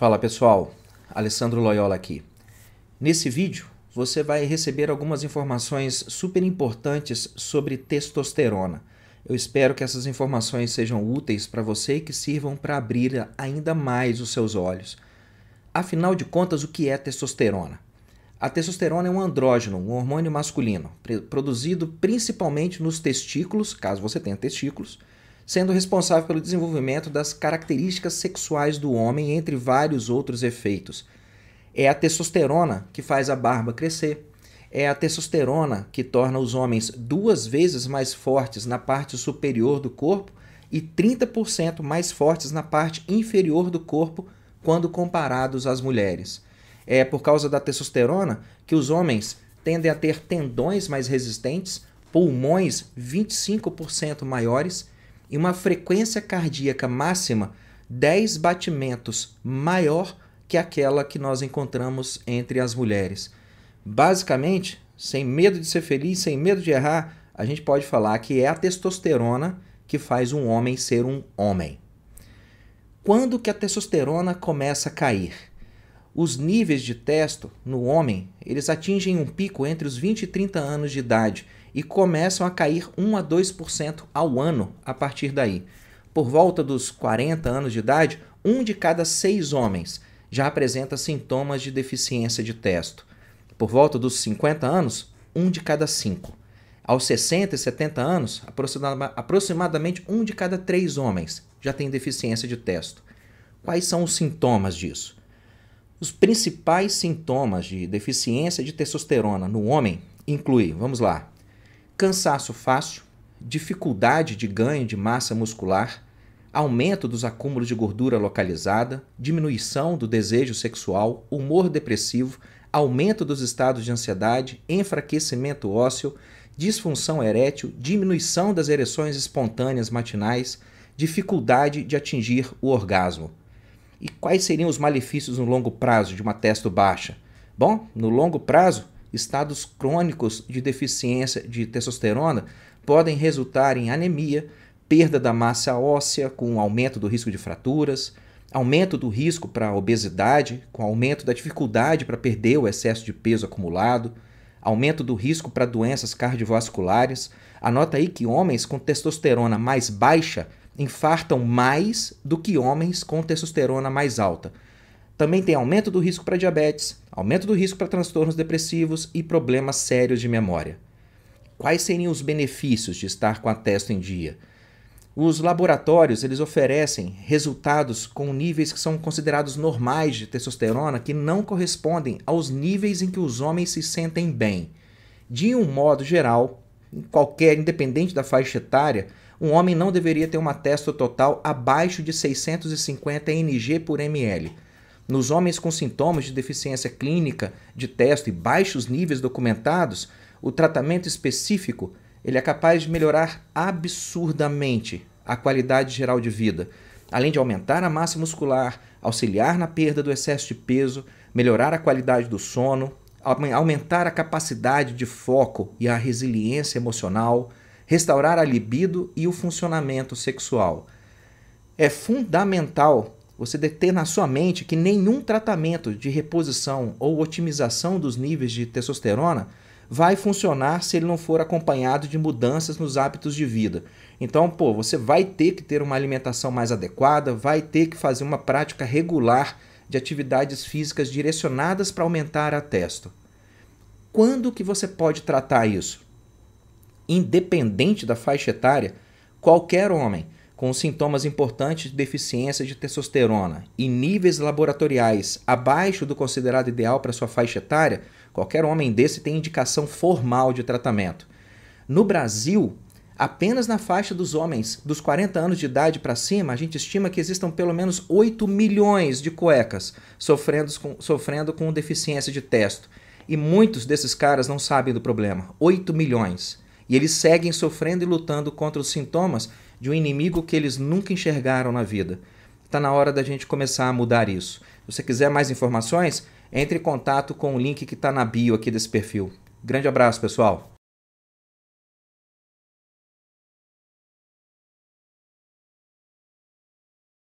Fala pessoal, Alessandro Loyola aqui. Nesse vídeo você vai receber algumas informações super importantes sobre testosterona. Eu espero que essas informações sejam úteis para você e que sirvam para abrir ainda mais os seus olhos. Afinal de contas, o que é testosterona? A testosterona é um andrógeno, um hormônio masculino, produzido principalmente nos testículos, caso você tenha testículos, sendo responsável pelo desenvolvimento das características sexuais do homem, entre vários outros efeitos. É a testosterona que faz a barba crescer, é a testosterona que torna os homens duas vezes mais fortes na parte superior do corpo e 30% mais fortes na parte inferior do corpo quando comparados às mulheres. É por causa da testosterona que os homens tendem a ter tendões mais resistentes, pulmões 25% maiores e uma frequência cardíaca máxima 10 batimentos maior que aquela que nós encontramos entre as mulheres. Basicamente, sem medo de ser feliz, sem medo de errar, a gente pode falar que é a testosterona que faz um homem ser um homem. Quando que a testosterona começa a cair? Os níveis de testo no homem, eles atingem um pico entre os 20 e 30 anos de idade e começam a cair 1 a 2% ao ano a partir daí. Por volta dos 40 anos de idade, um de cada seis homens já apresenta sintomas de deficiência de testo. Por volta dos 50 anos, um de cada cinco. Aos 60 e 70 anos, aproximadamente um de cada três homens já tem deficiência de testo. Quais são os sintomas disso? Os principais sintomas de deficiência de testosterona no homem incluem, vamos lá, cansaço fácil, dificuldade de ganho de massa muscular, aumento dos acúmulos de gordura localizada, diminuição do desejo sexual, humor depressivo, aumento dos estados de ansiedade, enfraquecimento ósseo, disfunção erétil, diminuição das ereções espontâneas matinais, dificuldade de atingir o orgasmo. E quais seriam os malefícios no longo prazo de uma testo baixa? Bom, no longo prazo, estados crônicos de deficiência de testosterona podem resultar em anemia, perda da massa óssea com aumento do risco de fraturas, aumento do risco para obesidade, com aumento da dificuldade para perder o excesso de peso acumulado, aumento do risco para doenças cardiovasculares. Anota aí que homens com testosterona mais baixa infartam mais do que homens com testosterona mais alta. Também tem aumento do risco para diabetes, aumento do risco para transtornos depressivos e problemas sérios de memória. Quais seriam os benefícios de estar com a testa em dia? Os laboratórios eles oferecem resultados com níveis que são considerados normais de testosterona que não correspondem aos níveis em que os homens se sentem bem. De um modo geral, qualquer independente da faixa etária, um homem não deveria ter uma testo total abaixo de 650 ng por ml, nos homens com sintomas de deficiência clínica de teste e baixos níveis documentados, o tratamento específico ele é capaz de melhorar absurdamente a qualidade geral de vida, além de aumentar a massa muscular, auxiliar na perda do excesso de peso, melhorar a qualidade do sono, aumentar a capacidade de foco e a resiliência emocional, restaurar a libido e o funcionamento sexual. É fundamental você deve ter na sua mente que nenhum tratamento de reposição ou otimização dos níveis de testosterona vai funcionar se ele não for acompanhado de mudanças nos hábitos de vida. Então, pô, você vai ter que ter uma alimentação mais adequada, vai ter que fazer uma prática regular de atividades físicas direcionadas para aumentar a testo. Quando que você pode tratar isso? Independente da faixa etária, qualquer homem com sintomas importantes de deficiência de testosterona e níveis laboratoriais abaixo do considerado ideal para sua faixa etária, qualquer homem desse tem indicação formal de tratamento. No Brasil, apenas na faixa dos homens dos 40 anos de idade para cima, a gente estima que existam pelo menos 8 milhões de cuecas sofrendo com, sofrendo com deficiência de testo. E muitos desses caras não sabem do problema. 8 milhões. E eles seguem sofrendo e lutando contra os sintomas de um inimigo que eles nunca enxergaram na vida. Está na hora da gente começar a mudar isso. Se você quiser mais informações, entre em contato com o link que está na bio aqui desse perfil. Grande abraço, pessoal!